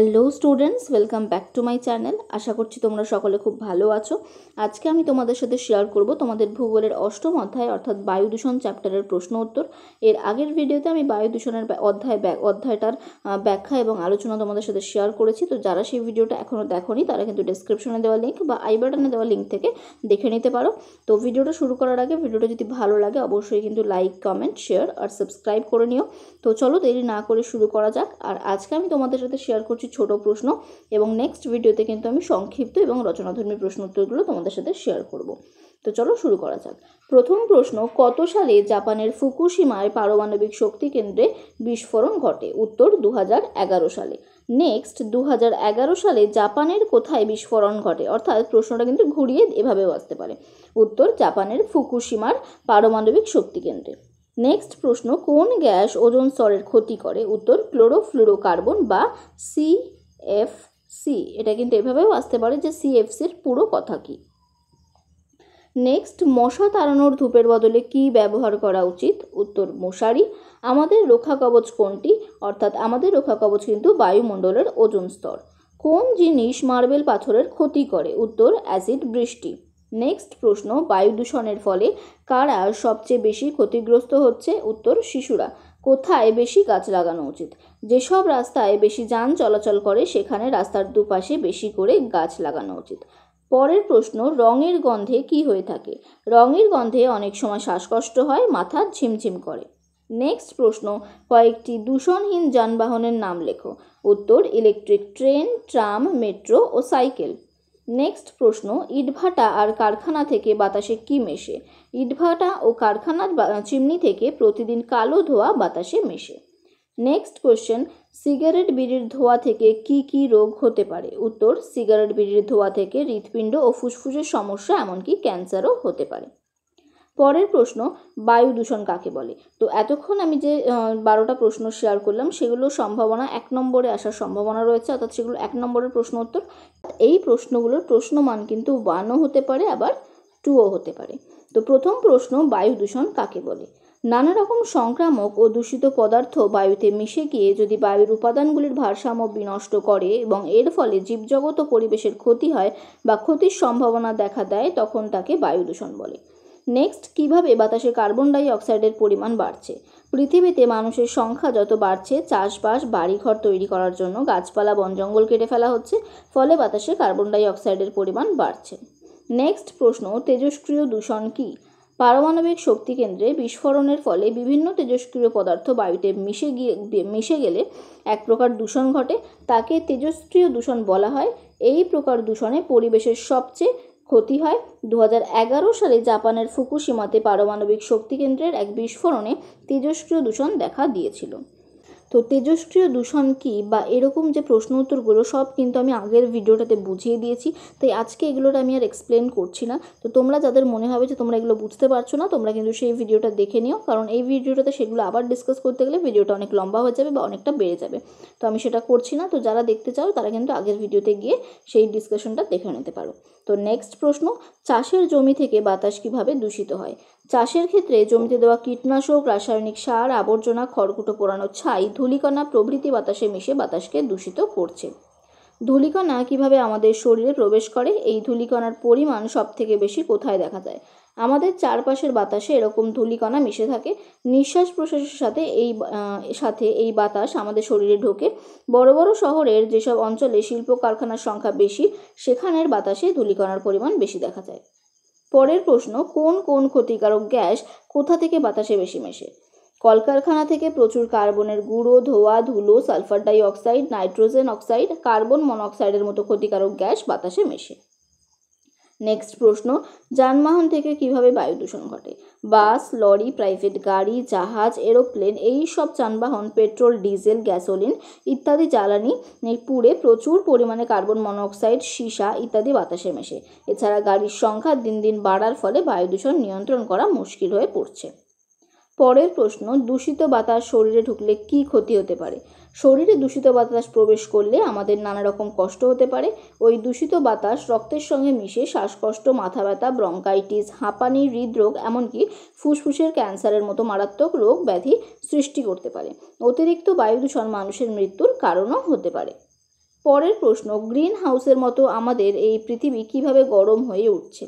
Hello students welcome back to my channel আশা করছি তোমরা সকলে খুব ভালো আছো আজকে আমি তোমাদের সাথে শেয়ার করব তোমাদের ভূগোলের অষ্টম অধ্যায় অর্থাৎ বায়ু দূষণ চ্যাপ্টারের প্রশ্ন উত্তর এর আগের ভিডিওতে আমি বায়ু দূষণের অধ্যায় অধ্যায়টার ব্যাখ্যা এবং আলোচনা তোমাদের সাথে শেয়ার করেছি তো যারা সেই ভিডিওটা এখনও দেখোনি তারা কিন্তু ডিসক্রিপশনে দেওয়া লিঙ্ক বা আই বাটনে দেওয়া লিঙ্ক থেকে দেখে নিতে পারো তো ভিডিওটা শুরু করার আগে ভিডিওটা যদি ভালো লাগে অবশ্যই কিন্তু লাইক কমেন্ট শেয়ার আর সাবস্ক্রাইব করে নিও তো চলো দেরি না করে শুরু করা যাক আর আজকে আমি তোমাদের সাথে শেয়ার করছি ছোট প্রশ্ন এবং নেক্সট ভিডিওতে কিন্তু আমি সংক্ষিপ্ত এবং রচনাধর্মী প্রশ্ন উত্তরগুলো তোমাদের সাথে শেয়ার করব তো চলো শুরু করা যাক প্রথম প্রশ্ন কত সালে জাপানের ফুকুসীমায় পারমাণবিক শক্তি কেন্দ্রে বিস্ফোরণ ঘটে উত্তর দু সালে নেক্সট দু সালে জাপানের কোথায় বিস্ফোরণ ঘটে অর্থাৎ প্রশ্নটা কিন্তু ঘুরিয়ে এভাবেও আসতে পারে উত্তর জাপানের ফুকুসীমার পারমাণবিক শক্তি কেন্দ্রে নেক্সট প্রশ্ন কোন গ্যাস ওজন স্তরের ক্ষতি করে উত্তর কার্বন বা সিএফসি এটা কিন্তু এভাবেও আসতে পারে যে সিএফসির পুরো কথা কী নেক্সট মশা তাড়ানোর ধূপের বদলে কি ব্যবহার করা উচিত উত্তর মশারি আমাদের রক্ষা কবচ কোনটি অর্থাৎ আমাদের রক্ষা কবচ কিন্তু বায়ুমণ্ডলের ওজন স্তর কোন জিনিস মার্বেল পাথরের ক্ষতি করে উত্তর অ্যাসিড বৃষ্টি নেক্সট প্রশ্ন বায়ু দূষণের ফলে কারা সবচেয়ে বেশি ক্ষতিগ্রস্ত হচ্ছে উত্তর শিশুরা কোথায় বেশি গাছ লাগানো উচিত যেসব রাস্তায় বেশি যান চলাচল করে সেখানে রাস্তার দুপাশে বেশি করে গাছ লাগানো উচিত পরের প্রশ্ন রঙের গন্ধে কি হয়ে থাকে রঙের গন্ধে অনেক সময় শ্বাসকষ্ট হয় মাথা ঝিমঝিম করে নেক্সট প্রশ্ন কয়েকটি দূষণহীন যানবাহনের নাম লেখো উত্তর ইলেকট্রিক ট্রেন ট্রাম মেট্রো ও সাইকেল নেক্সট প্রশ্ন ইটভাটা আর কারখানা থেকে বাতাসে কি মেশে ইটভাটা ও কারখানার চিমনি থেকে প্রতিদিন কালো ধোয়া বাতাসে মেশে নেক্সট কোশ্চেন সিগারেট বিড়ির ধোয়া থেকে কি কি রোগ হতে পারে উত্তর সিগারেট বিড়ির ধোয়া থেকে হৃৎপিণ্ড ও ফুসফুসের সমস্যা এমনকি ক্যান্সারও হতে পারে পরের প্রশ্ন বায়ু দূষণ কাকে বলে তো এতক্ষণ আমি যে বারোটা প্রশ্ন শেয়ার করলাম সেগুলো সম্ভাবনা এক নম্বরে আসার সম্ভাবনা রয়েছে অর্থাৎ সেগুলো এক নম্বরের প্রশ্ন উত্তর এই প্রশ্নগুলোর প্রশ্নমান কিন্তু ওয়ানও হতে পারে আবার টুও হতে পারে তো প্রথম প্রশ্ন বায়ু দূষণ কাকে বলে নানা রকম সংক্রামক ও দূষিত পদার্থ বায়ুতে মিশে গিয়ে যদি বায়ুর উপাদানগুলির ভারসাম্য বিনষ্ট করে এবং এর ফলে জীবজগত পরিবেশের ক্ষতি হয় বা ক্ষতির সম্ভাবনা দেখা দেয় তখন তাকে বায়ু দূষণ বলে নেক্সট কিভাবে বাতাসে কার্বন ডাই অক্সাইডের পরিমাণ বাড়ছে পৃথিবীতে মানুষের সংখ্যা যত বাড়ছে চাষবাস বাড়িঘর তৈরি করার জন্য গাছপালা বন জঙ্গল কেটে ফেলা হচ্ছে ফলে বাতাসে কার্বন ডাই অক্সাইডের পরিমাণ বাড়ছে নেক্সট প্রশ্ন তেজস্ক্রিয় দূষণ কী পারমাণবিক শক্তি কেন্দ্রে বিস্ফোরণের ফলে বিভিন্ন তেজস্ক্রিয় পদার্থ বায়ুতে মিশে গিয়ে মিশে গেলে এক প্রকার দূষণ ঘটে তাকে তেজস্ক্রিয় দূষণ বলা হয় এই প্রকার দূষণে পরিবেশের সবচেয়ে ক্ষতি হয় দু সালে জাপানের ফুকুশিমাতে পারমাণবিক শক্তিকেন্দ্রের এক বিস্ফোরণে তেজস্ক্রিয় দূষণ দেখা দিয়েছিল তো তেজস্ক্রিয় দূষণ কী বা এরকম যে প্রশ্ন উত্তরগুলো সব কিন্তু আমি আগের ভিডিওটাতে বুঝিয়ে দিয়েছি তাই আজকে এগুলোর আমি আর এক্সপ্লেন করছি না তো তোমরা যাদের মনে হবে যে তোমরা এগুলো বুঝতে পারছো না তোমরা কিন্তু সেই ভিডিওটা দেখে নিও কারণ এই ভিডিওটাতে সেগুলো আবার ডিসকাস করতে গেলে ভিডিওটা অনেক লম্বা হয়ে যাবে বা অনেকটা বেড়ে যাবে তো আমি সেটা করছি না তো যারা দেখতে চাও তারা কিন্তু আগের ভিডিওতে গিয়ে সেই ডিসকাশনটা দেখে নিতে পারো তো নেক্সট প্রশ্ন চাষের জমি থেকে বাতাস কিভাবে দূষিত হয় চাষের ক্ষেত্রে জমিতে দেওয়া কীটনাশক রাসায়নিক সার আবর্জনা খড়কুটো পোড়ানো ছাই ধুলিকণা প্রভৃতি বাতাসে মিশে বাতাসকে দূষিত করছে ধুলিকণা কিভাবে আমাদের শরীরে প্রবেশ করে এই ধুলিকণার পরিমাণ সবথেকে বেশি কোথায় দেখা যায় আমাদের চারপাশের বাতাসে এরকম ধুলিকণা মিশে থাকে নিঃশ্বাস প্রশ্বাসের সাথে এই সাথে এই বাতাস আমাদের শরীরে ঢোকে বড় বড় শহরের যেসব অঞ্চলে শিল্প কারখানার সংখ্যা বেশি সেখানের বাতাসে ধুলিকণার পরিমাণ বেশি দেখা যায় পরের প্রশ্ন কোন কোন ক্ষতিকারক গ্যাস কোথা থেকে বাতাসে বেশি মেশে কলকারখানা থেকে প্রচুর কার্বনের গুঁড়ো ধোয়া ধুলো sulphur dioxide nitrogen oxide carbon মনোক্সাইডের মতো ক্ষতিকারক গ্যাস বাতাসে মেশে নেক্সট প্রশ্ন যানবাহন থেকে কিভাবে বায়ু দূষণ ঘটে বাস লরি প্রাইভেট গাড়ি জাহাজ এরোপ্লেন এই সব যানবাহন পেট্রোল ডিজেল গ্যাসোলিন ইত্যাদি জ্বালানি পুড়ে প্রচুর পরিমাণে কার্বন মনোক্সাইড সীসা ইত্যাদি বাতাসে মেশে এছাড়া গাড়ির সংখ্যা দিন দিন বাড়ার ফলে বায়ু দূষণ নিয়ন্ত্রণ করা মুশকিল হয়ে পড়ছে পরের প্রশ্ন দূষিত বাতাস শরীরে ঢুকলে কি ক্ষতি হতে পারে শরীরে দূষিত বাতাস প্রবেশ করলে আমাদের নানা রকম কষ্ট হতে পারে ওই দূষিত বাতাস রক্তের সঙ্গে মিশে শ্বাসকষ্ট মাথা ব্যথা ব্রঙ্কাইটিস হাঁপানি হৃদরোগ এমনকি ফুসফুসের ক্যান্সারের মতো মারাত্মক রোগ ব্যাধি সৃষ্টি করতে পারে অতিরিক্ত বায়ু দূষণ মানুষের মৃত্যুর কারণও হতে পারে পরের প্রশ্ন গ্রিন হাউসের মতো আমাদের এই পৃথিবী কিভাবে গরম হয়ে উঠছে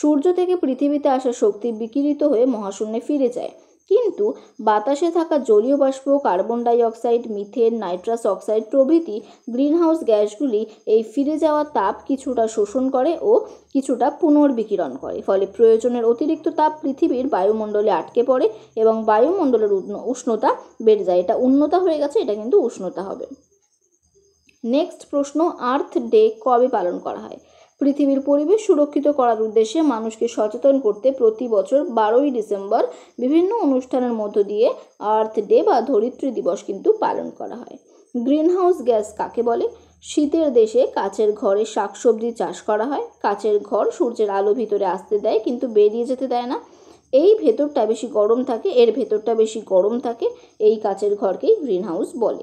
সূর্য থেকে পৃথিবীতে আসা শক্তি বিকিরিত হয়ে মহাশূন্যে ফিরে যায় কিন্তু বাতাসে থাকা জলীয় বাষ্প carbon dioxide methane nitrous oxide প্রভৃতি গ্রিনহাউস গ্যাসগুলি এই ফিরে যাওয়া তাপ কিছুটা শোষণ করে ও কিছুটা পুনর্বিকিরণ করে ফলে প্রয়োজনের অতিরিক্ত তাপ পৃথিবীর বায়ুমণ্ডলে আটকে পড়ে এবং বায়ুমণ্ডলের উষ্ণতা বেড়ে যায় এটা উন্নতা হয়ে গেছে এটা কিন্তু উষ্ণতা হবে নেক্সট প্রশ্ন আর্থ ডে কবে পালন করা হয় পৃথিবীর পরিবেশ সুরক্ষিত করার উদ্দেশ্যে মানুষকে সচেতন করতে প্রতি বছর বারোই ডিসেম্বর বিভিন্ন অনুষ্ঠানের মধ্য দিয়ে আর্থ ডে বা ধরিত্রী দিবস কিন্তু পালন করা হয় গ্রিনহাউস গ্যাস কাকে বলে শীতের দেশে কাচের ঘরে শাকসবজি চাষ করা হয় কাচের ঘর সূর্যের আলো ভিতরে আসতে দেয় কিন্তু বেরিয়ে যেতে দেয় না এই ভেতরটা বেশি গরম থাকে এর ভেতরটা বেশি গরম থাকে এই কাচের ঘরকেই গ্রিনহাউস বলে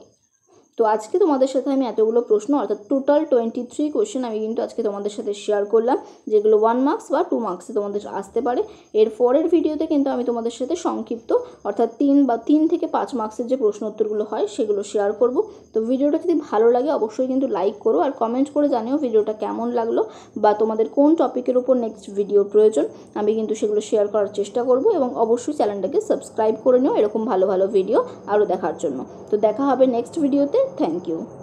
তো আজকে তোমাদের সাথে আমি এতগুলো প্রশ্ন অর্থাৎ টোটাল টোয়েন্টি থ্রি কোয়েশ্চেন আমি কিন্তু আজকে তোমাদের সাথে শেয়ার করলাম যেগুলো ওয়ান মার্কস বা টু মার্কসে তোমাদের আসতে পারে এর পরের ভিডিওতে কিন্তু আমি তোমাদের সাথে সংক্ষিপ্ত অর্থাৎ তিন বা তিন থেকে পাঁচ মার্কসের যে প্রশ্ন উত্তরগুলো হয় সেগুলো শেয়ার করব তো ভিডিওটা যদি ভালো লাগে অবশ্যই কিন্তু লাইক করো আর কমেন্ট করে জানিও ভিডিওটা কেমন লাগলো বা তোমাদের কোন টপিকের উপর নেক্সট ভিডিও প্রয়োজন আমি কিন্তু সেগুলো শেয়ার করার চেষ্টা করব এবং অবশ্যই চ্যানেলটাকে সাবস্ক্রাইব করে নিও এরকম ভালো ভালো ভিডিও আরও দেখার জন্য তো দেখা হবে নেক্সট ভিডিওতে Thank you.